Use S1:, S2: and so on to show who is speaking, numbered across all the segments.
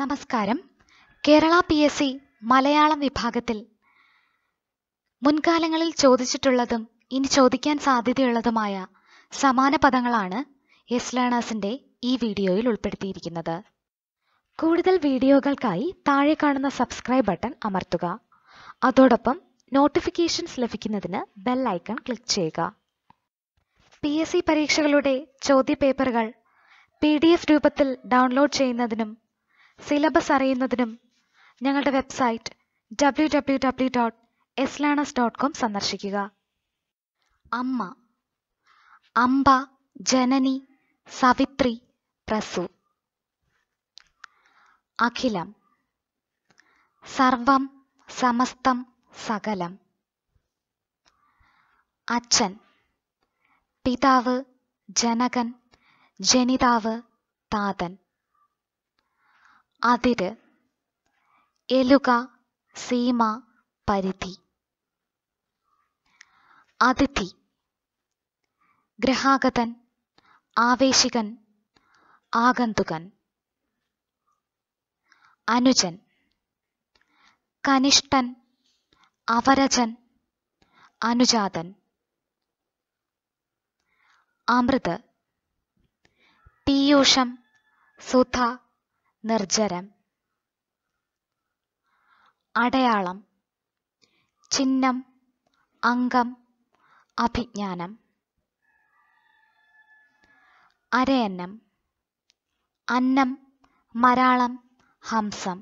S1: നമസ്കാരം Kerala PSC S സി മലയാളം വിഭാഗത്തിൽ മുൻകാലങ്ങളിൽ ചോദിച്ചിട്ടുള്ളതും ഇനി ചോദിക്കാൻ സാധ്യതയുള്ളതുമായ സമാന പദങ്ങളാണ് എസ് ലേണേഴ്സിന്റെ ഈ വീഡിയോയിൽ ഉൾപ്പെടുത്തിയിരിക്കുന്നത് കൂടുതൽ വീഡിയോകൾക്കായി താഴെ കാണുന്ന സബ്സ്ക്രൈബ് ബട്ടൺ അമർത്തുക അതോടൊപ്പം നോട്ടിഫിക്കേഷൻസ് ലഭിക്കുന്നതിന് ബെൽ ഐക്കൺ ക്ലിക്ക് ചെയ്യുക പി എസ് സി പരീക്ഷകളുടെ ചോദ്യപേപ്പറുകൾ പി ഡി എഫ് രൂപത്തിൽ ഡൗൺലോഡ് ചെയ്യുന്നതിനും സിലബസ് അറിയുന്നതിനും ഞങ്ങളുടെ website W W W dot S എസ്ലാണസ് ഡോട്ട് കോം സന്ദർശിക്കുക അമ്മ അമ്പ ജനനി സവിത്രി പ്രസു അഖിലം സർവം സമസ്തം സകലം അച്ഛൻ പിതാവ് ജനകൻ ജനിതാവ് താതൻ അതിര് എലുക സീമ പരിധി അതിഥി ഗ്രഹാഗതൻ ആവേശികൻ ആഗന്തുകൻ അനുജൻ കനിഷ്ഠൻ അവരജൻ അനുജാതൻ അമൃത് പീയൂഷം സുധ നിർജരം അടയാളം ചിഹ്നം അംഗം അഭിജ്ഞാനം അരയന്നം അന്നം മരാളം ഹംസം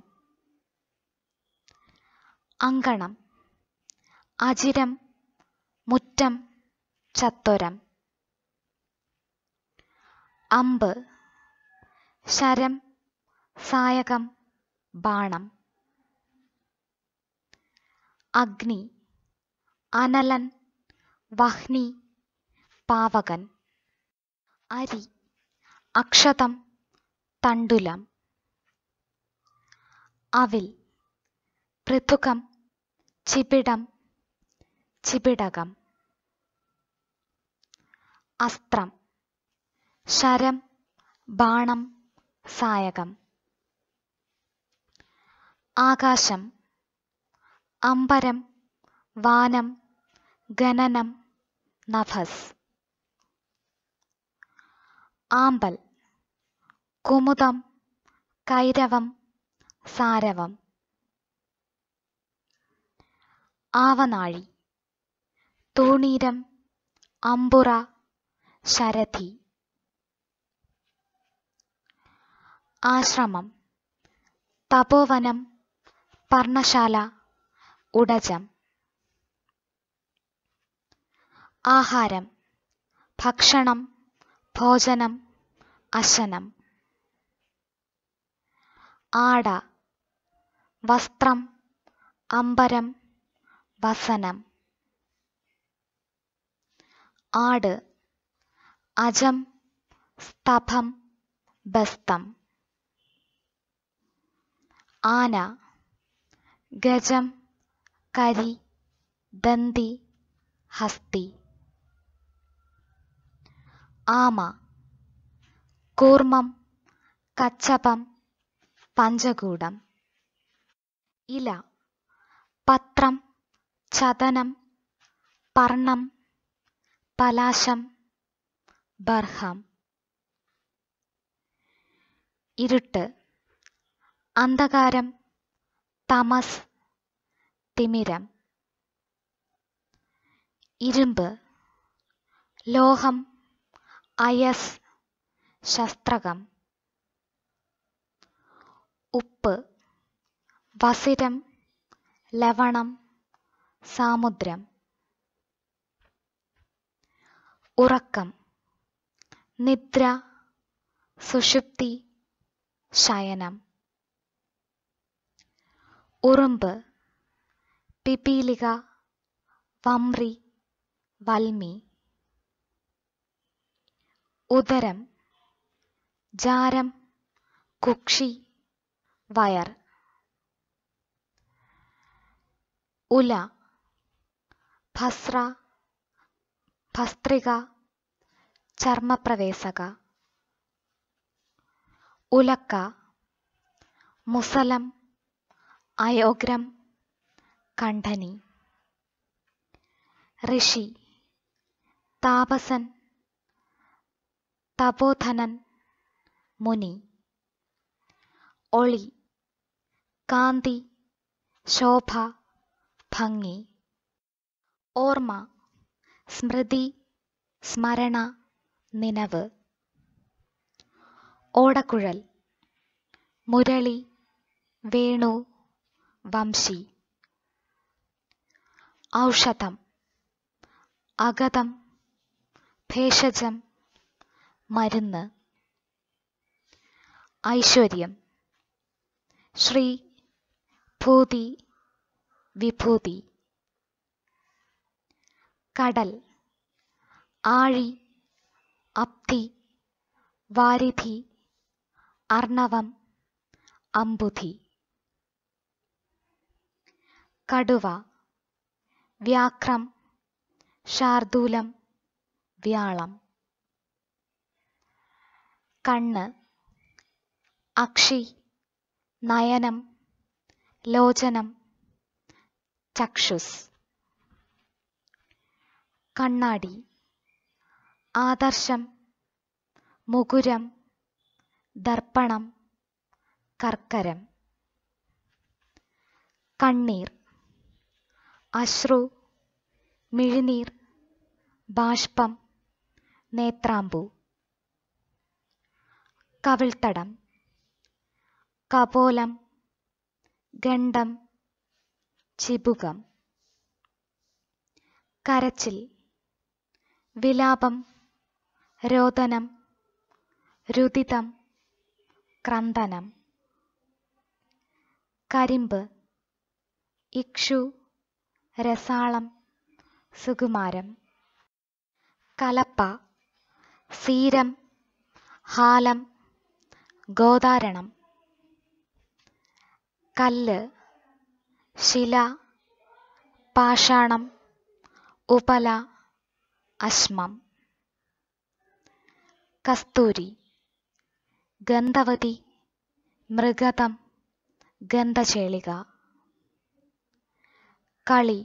S1: അങ്കണം അജിരം മുറ്റം ചത്വരം അമ്പ് ശരം സായകം ബാണം അഗ്നി അനലൻ വഹ്നി പാവകൻ അരി അക്ഷതം തണ്ടുലം അവിൽ പൃഥുകം ചിപിടം ചിപിടകം അസ്ത്രം ശരം ബാണം സായകം ആകാശം അംബരം വാനം ഗനനം നഭസ് ആമ്പൽ കുമുദം കൈരവം സാരവം ആവനാഴി തൂണീരം അമ്പുറ ശരഥി ആശ്രമം തപോവനം പർണശാല ഉടജം ആഹാരം ഭക്ഷണം ഭോജനം അശനം ആട വസ്ത്രം അമ്പരം വസനം ആട് അജം സ്തഭം ബസ്തം ആന ഗജം കരി ദന്തി ഹസ്തി ആമ കൂർമ്മം കച്ചപം പഞ്ചകൂടം ഇല പത്രം ചതനം പർണം പലാശം ബർഹം ഇരുട്ട് അന്ധകാരം തമസ് തിമിരം ഇരുമ്പ് ലോഹം അയസ് ശസ്ത്രകം ഉപ്പ് വസിരം ലവണം സാമുദ്രം ഉറക്കം നിദ്ര സുഷുപ്തി ശയനം ഉറുമ്പ് പിപ്പീലിക വമ്രി വൽമി ഉദരം ജാരം കുക്ഷി വയർ ഉല ഭസ്ര ഭസ്ത്രിക ചർമ്മപ്രവേശക ഉലക്ക മുസലം അയോഗ്രം കണ്ഠനി ഋഷി താപസൻ തപോധനൻ മുനി ഒളി കാന്തി ശോഭ ഭംഗി ഓർമ്മ സ്മൃതി സ്മരണ നിനവ് ഓടക്കുഴൽ മുരളി വേണു വംശി ഔഷധം അഗതം ഭേഷജം മരുന്ന് ഐശ്വര്യം ശ്രീ ഭൂതി വിഭൂതി കടൽ ആഴി അപ്തി വാരിധി അർണവം അമ്പുധി കടുവ വ്യാക്രം ശാർദൂലം വ്യാളം കണ്ണ് അക്ഷി നയനം ലോചനം ചക്ഷുസ് കണ്ണാടി ആദർശം മുകുരം ദർപ്പണം കർക്കരം കണ്ണീർ അശ്രു മിഴിനീർ ബാഷ്പം നേത്രാമ്പു കവിൾത്തടം കപോലം ഗണ്ഡം ചിബുകം കരച്ചിൽ വിലാപം രോദനം രുദിതം ക്രന്ദനം കരിമ്പ് ഇക്ഷു രസാളം സുകുമാരം കലപ്പ സീരം ഹാലം ഗോദാരണം കല്ല് ശില പാഷാണം ഉപല അശ്മം കസ്തൂരി ഗന്ധവതി മൃഗതം ഗന്ധചേളിക കളി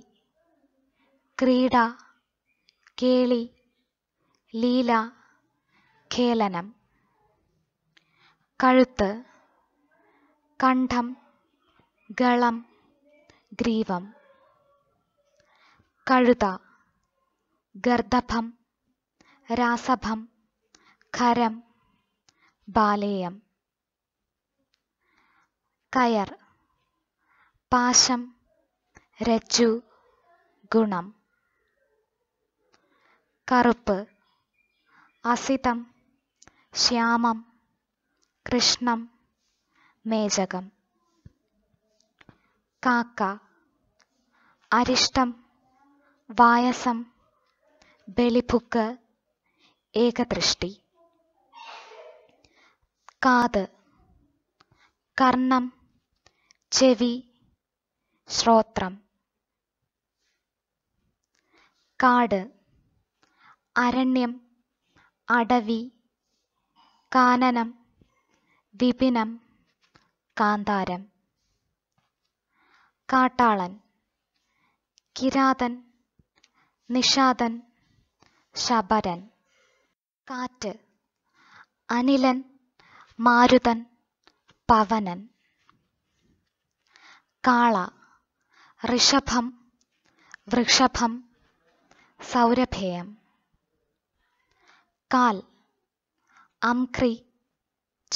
S1: ക്രീഡ കേളി ലീല ഖേലനം കഴുത്ത് കണ്ഠം ഗളം ഗ്രീവം കഴുത ഗർദഭം രാസഭം ഖരം ബാലേയം കയർ പാശം രജ്ജു ഗുണം കറുപ്പ് അസിതം ശ്യാമം കൃഷ്ണം മേജകം കാക്ക അരിഷ്ടം വായസം ബലിപ്പുക്ക് ഏകദൃഷ്ടി കാത് കർണം ചെവി ശ്രോത്രം കാട് അരണ്യം അടവി കാനനം വിപിനം കാന്താരം കാട്ടാളൻ കിരാതൻ നിഷാദൻ ശബരൻ കാറ്റ് അനിലൻ മാരുതൻ പവനൻ കാള ഋഷഭം വൃഷഭം സൗരഭേയം കാൽ അംക്രി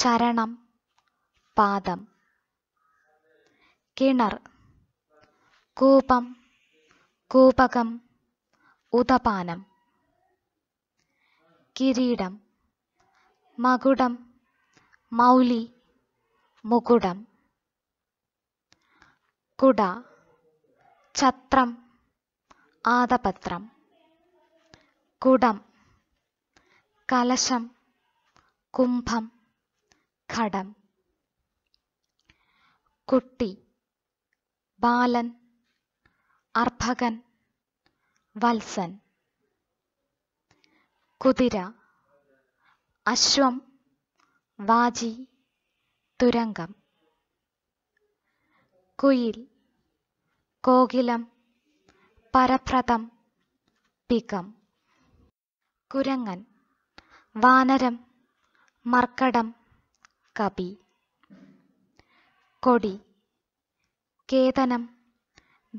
S1: ചരണം പാദം കിണർ കൂപം കൂപകം ഉദപാനം കിരീടം മകുടം മൗലി മുകുടം കുട ഛത്രം ആദപത്രം കുടം കലശം കുംഭം ഘടം കുട്ടി ബാലൻ അർഭകൻ വത്സൻ കുതിര അശ്വം വാജി തുരങ്കം കുയിൽ കോകിലം പരഭ്രതം പികം കുരങ്ങൻ വാനരം മർക്കടം കപി കൊടി കേതനം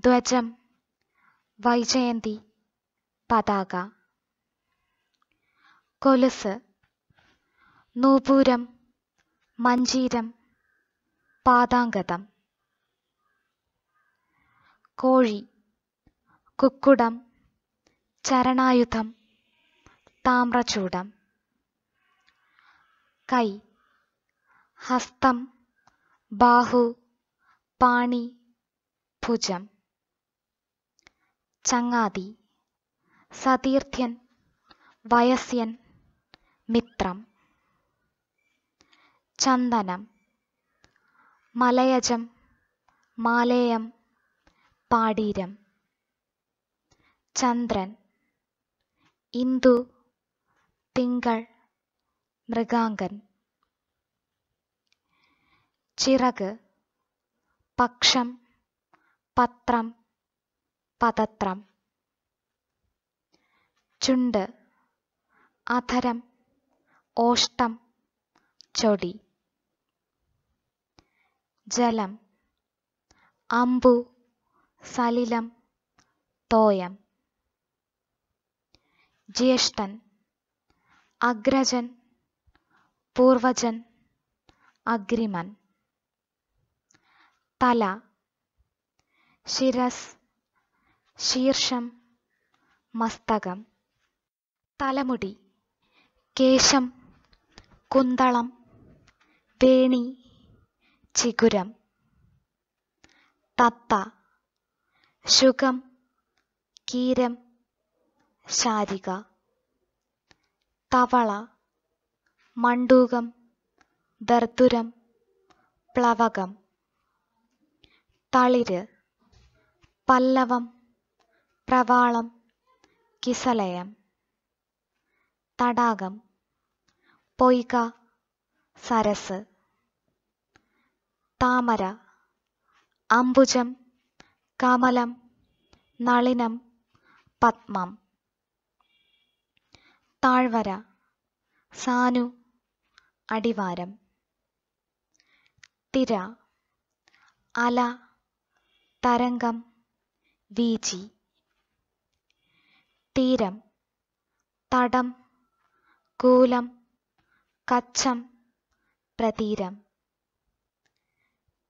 S1: ധ്വജം വൈജയന്തി പതാക കൊലുസ് നൂപൂരം മഞ്ചീരം പാതാങ്കതം കോഴി കുക്കുടം ചരണായുധം താമ്രചൂടം കൈ ഹസ്തം ബാഹു പാണി ഭുജം ചങ്ങാതി സതീർത്ഥ്യൻ വയസ്യൻ മിത്രം ചന്ദനം മലയജം മാലേയം പാടീരം ചന്ദ്രൻ ഇന്ദു തിങ്കൾ മൃഗാങ്കൻ ചിറക് പക്ഷം പത്രം പതത്രം ചുണ്ട് അധരം ഓഷ്ടം ചൊടി ജലം അമ്പു സലിലം തോയം ജ്യേഷ്ഠൻ അഗ്രജൻ പൂർവജൻ അഗ്രിമൻ തല ശിരസ് ശീർഷം മസ്തകം തലമുടി കേശം കുന്തളം വേണി ചിഗുരം തത്ത ശുഖം കീരം ശാരിക തവള മണ്ടൂകം ദർദുരം പ്ലവകം തളിര് പല്ലവം പ്രവാളം കിസലയം തടാകം പൊയ്ക സരസ് താമര അംബുജം കമലം നളിനം പത്മം താഴ്വര സാനു അടിവാരം തിര അല തരംഗം വീചി തീരം തടം കൂലം കച്ചം പ്രതീരം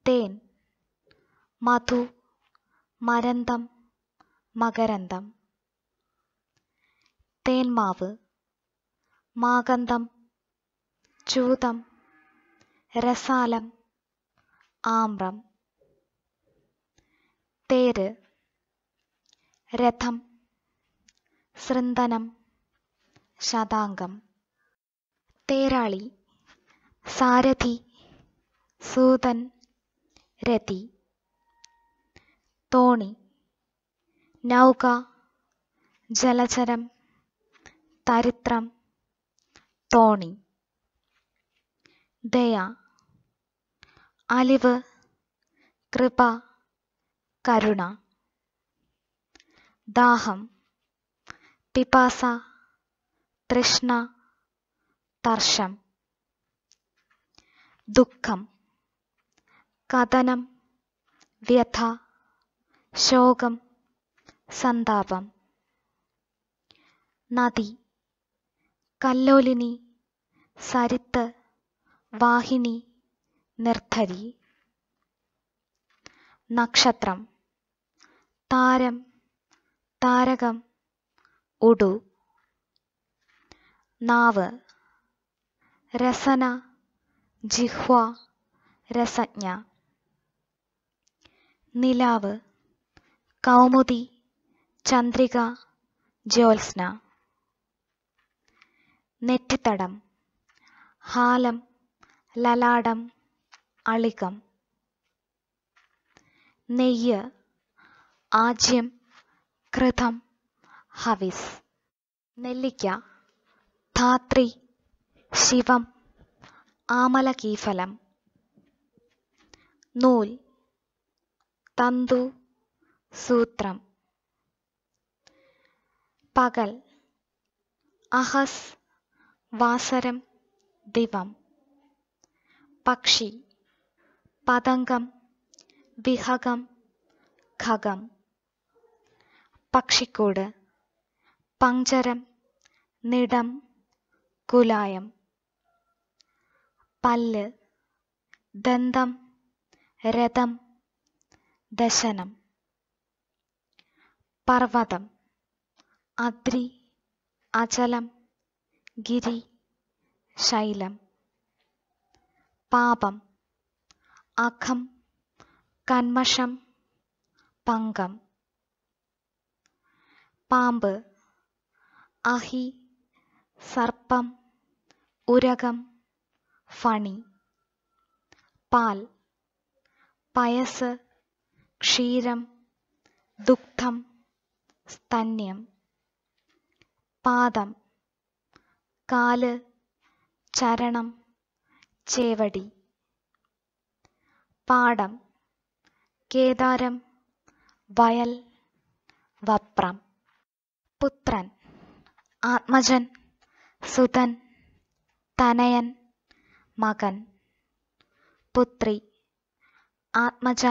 S1: തേൻ മധു മരന്തം മകരന്തം തേൻമാവ് മാകന്തം ചൂതം രസാലം ആമ്രം തേര് രഥം സൃന്ദനം ശതാംഗം തേരാളി സാരഥി സൂതൻ രതി തോണി നൗക ജലചരം തരിത്രം തോണി ദയ അലിവ് കൃപ കരുണ ദാഹം പിപാസ തൃഷ്ണ തർഷം ദുഃഖം കഥനം വ്യഥ ശോകം സന്താപം നദി കല്ലോലിനി സരിത്ത് വാഹിനി നിർദ്ധരി നക്ഷത്രം താരം താരകം ഉടു നാവ് രസന ജിഹ്വ രസജ്ഞ നിലാവ് കൗമുദി ചന്ദ്രിക ജ്യോത്സ്ന നെറ്റിത്തടം ഹാലം ലലാടം അളികം നെയ്യ് ആജ്യം കൃതം ഹവിസ് നെല്ലിക്ക ധാത്രി ശിവം ആമലകീഫലം നൂൽ തന്തു സൂത്രം പകൽ അഹസ് വാസരം ദിവം പക്ഷി പതംഗം വിഹകം ഖഗം പക്ഷിക്കൂട് പഞ്ചരം നിടം കുലായം പല്ല് ദന്തം രഥം ദശനം പർവ്വതം അദ്രി അചലം ഗിരി ശൈലം പാപം അഖം കന്മഷം പങ്കം പാമ്പ് അഹി സർപ്പം ഉരകം ഫണി പാൽ പയസ് ക്ഷീരം ദുഗ്ധം സ്തന്യം പാദം കാല് ചരണം ചേവടി പാഠം കേദാരം വയൽ വപ്രം പുത്രൻ ആത്മജൻ സുതൻ തനയൻ മകൻ പുത്രി ആത്മജ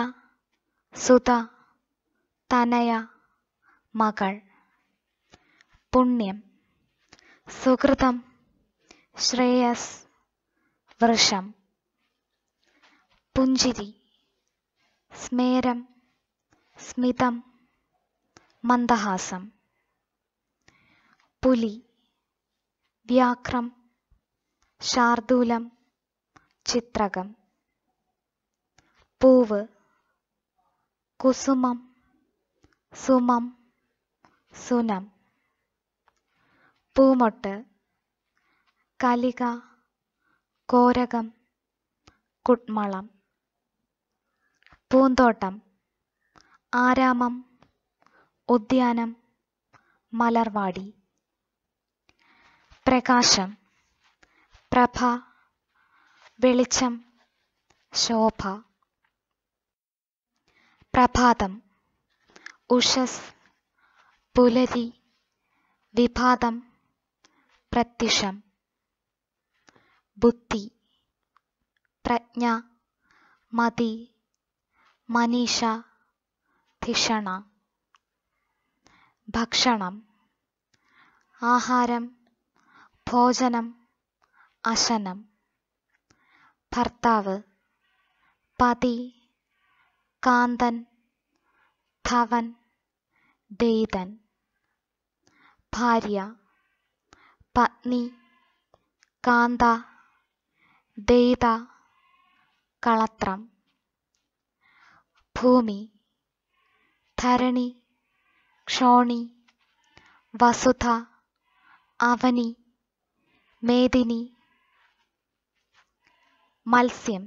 S1: സുത തനയ മകൾ പുണ്യം സുഹൃതം ശ്രേയസ് വൃഷം പുഞ്ചിരി സ്മേരം സ്മിതം മന്ദഹാസം പുലി വ്യാക്രം ശാർദൂലം ചിത്രകം പൂവ് കുസുമം സുമം സുനം പൂമൊട്ട് കലിക കോരകം കുട്മളം പൂന്തോട്ടം ആരാമം ഉദ്യാനം മലർവാടി പ്രകാശം പ്രഭ വെളിച്ചം ശോഭ പ്രഭാതം ഉഷസ് പുലരി വിഭാതം പ്രത്യുഷം ബുദ്ധി പ്രജ്ഞ മതി മനീഷ ധിഷണ ഭക്ഷണം ആഹാരം ഭോജനം അശനം ഭർത്താവ് പതി കാന്തൻ ധവൻ ദേതൻ ഭാര്യ പത്നി കാന്ത ദേയ്ത കളത്രം ഭൂമി ധരണി ക്ഷോണി വസുധ അവനി മേദിനി മത്സ്യം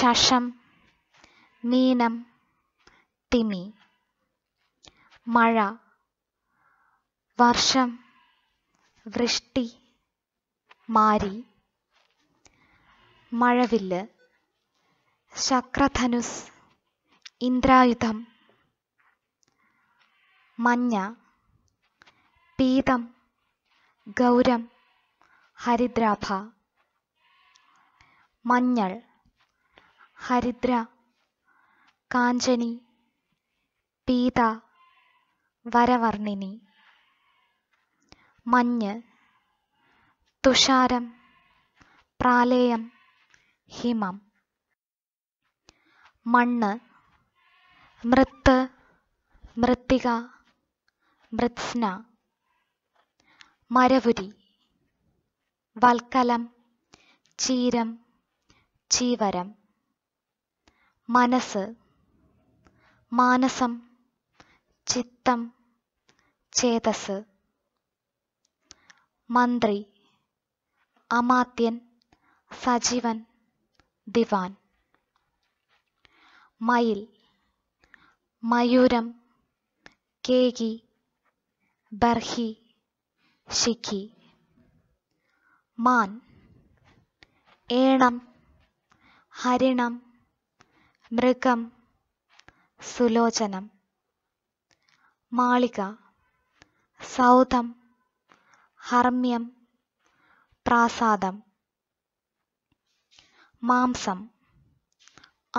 S1: ചഷം മീനം തിമി മഴ വർഷം വൃഷ്ടി മാരി മഴവില്ല് ശക്രധനുസ് ഇന്ദ്രായുധം മഞ്ഞ പീതം ഗൗരം ഹരിദ്രാഭ മഞ്ഞൾ ഹരിദ്ര കാഞ്ചനി പീത വരവർണിനി മഞ്ഞ് തുഷാരം പ്രാലേയം ഹിമം മണ്ണ് മൃത്ത് മൃത്തിക മൃത്സ്ന മരവുരി വൽക്കലം ചീരം ചീവരം മനസ്സ് മാനസം ചിത്തം ചേതസ് മന്ത്രി അമാത്യൻ സജീവൻ ദിവാൻ മയിൽ മയൂരം കേകി ബർഹി ഷിക്കി മാൻ ഏണം ഹരിണം മൃഗം സുലോചനം മാളിക സൗധം ഹർമ്മ്യം പ്രാസാദം മാംസം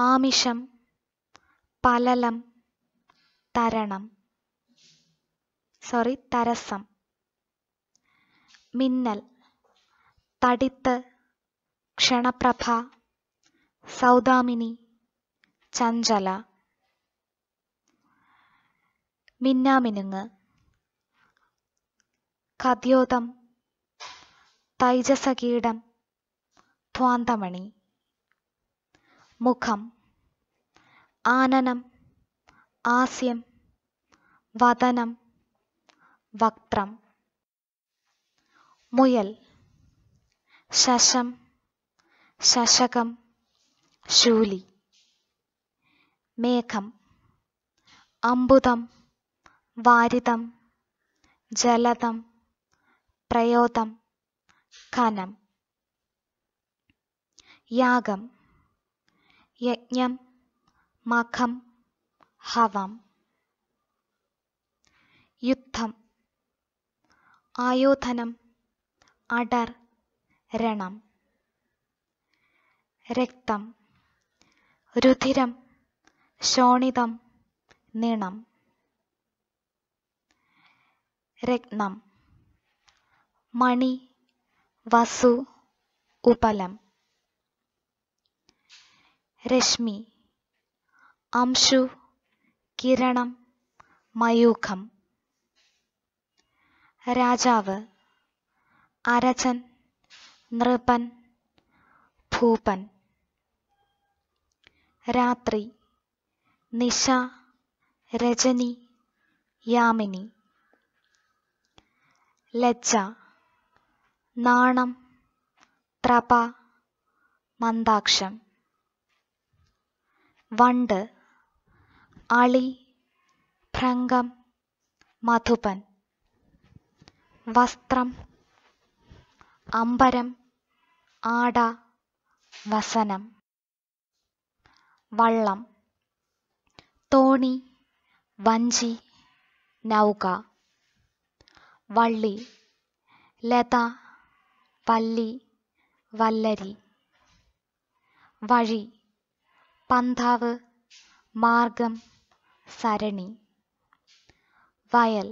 S1: ആമിഷം പലലം തരണം സോറി തരസം മിന്നൽ തടിത്ത് ക്ഷണപ്രഭ സൗദാമിനി ചഞ്ചല മിന്നാമിനുങ്ങ് കദ്യോതം തൈജസകീടം ധ്വാന്തമണി മുഖം ആനനം ആസ്യം വതനം വക്ത്രം മുയൽ ശശം ശശകം ശൂലി മേഘം അമ്പുതം വാരിതം ജലതം പ്രയോതം കനം യാഗം യജ്ഞം മഖം ഹവം യുദ്ധം ആയോധനം അടർ രണം രക്തം രുധിരം ശോണിതം നിണം രത്നം മണി വസു ഉപലം രശ്മി അംശു കിരണം മയൂഖം രാജാവ് അരചൻ നൃപൻ ഭൂപൻ രാത്രി നിശ രജനി യാമിനി ലജ്ജ നാണം ത്രപ മന്ദാക്ഷം വണ്ട് അളി ഭ്രംഗം മധുപൻ വസ്ത്രം അമ്പരം ആട വസനം വള്ളം തോണി വഞ്ചി നൗക വള്ളി ലത വല്ലി വല്ലരി വഴി പന്താവ് മാർഗം സരണി വയൽ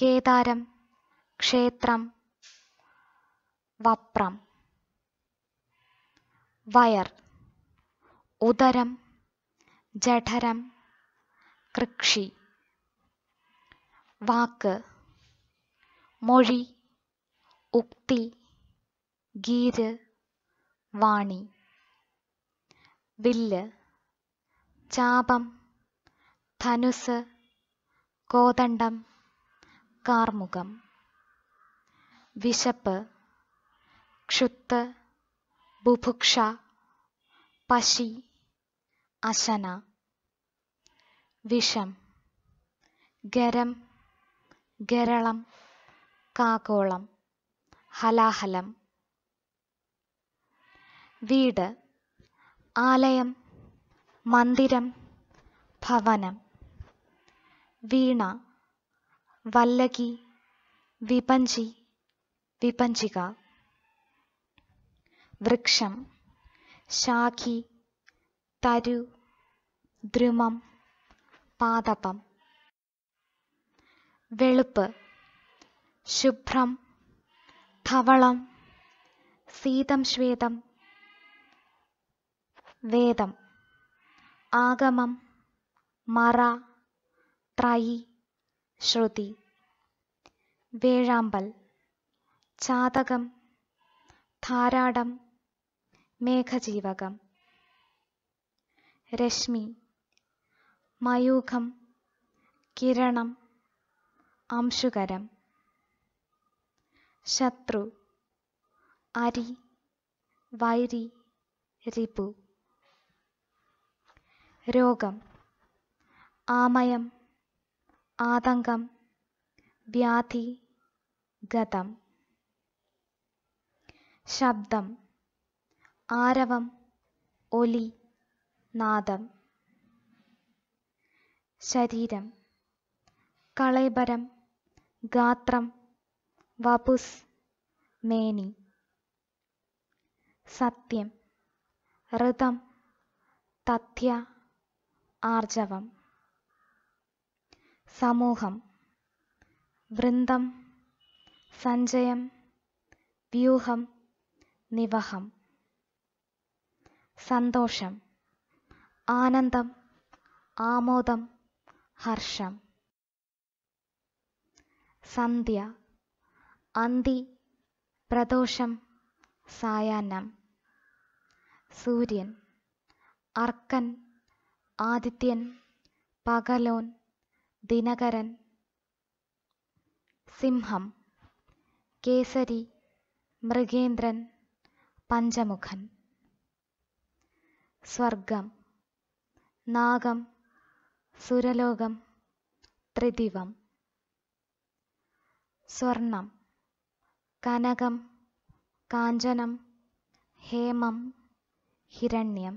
S1: കേദാരം ക്ഷേത്രം വപ്രം വയർ ഉദരം ജഠരം കൃക്ഷി വാക്ക് മൊഴി ഉക്തി ഗീര് വാണി വില്ല് ചാപം ധനുസ് കോതണ്ടം കാർമുഖം വിശപ്പ് ക്ഷുത്ത് ബുഭുക്ഷ പശി അശന വിഷം ഗരം ഗരളം കാകോളം ഹലാഹലം വീട് ആലയം മന്ദിരം ഭവനം വീണ വല്ലകി വിപഞ്ചി വിപഞ്ചിക വൃക്ഷം ശാഖി തരു ദ്രുമം പാദപം വെളുപ്പ് ശുഭ്രം ധവളം സീതം ശ്വേതം വേദം ആഗമം മറ ത്രൈ ശ്രുതി വേഴാമ്പൽ ചാതകം ധാരാടം മേഘജീവകം രശ്മി മയൂഖം കിരണം അംശുകരം ശത്രു അരി വൈരി രിപു രോഗം ആമയം ആതങ്കം വ്യാധി ഗതം ശബ്ദം ആരവം ഒലി നാദം ശരീരം കളേബരം ഗാത്രം വപുസ് മേനി സത്യം ഋതം തഥ്യ ആർജവം സമൂഹം വൃന്ദം സഞ്ചയം വ്യൂഹം നിവഹം സന്തോഷം ആനന്ദം ആമോദം ഹർഷം സന്ധ്യ അന്തി പ്രദോഷം സായാഹ്നം സൂര്യൻ അർക്കൻ ആദിത്യൻ പകലോൻ ദിനകരൻ സിംഹം കേസരി മൃഗേന്ദ്രൻ പഞ്ചമുഖൻ സ്വർഗം നാഗം സുരലോകം ത്രിദിവം സ്വർണം കനകം കാഞ്ചനം ഹേമം ഹിരണ്യം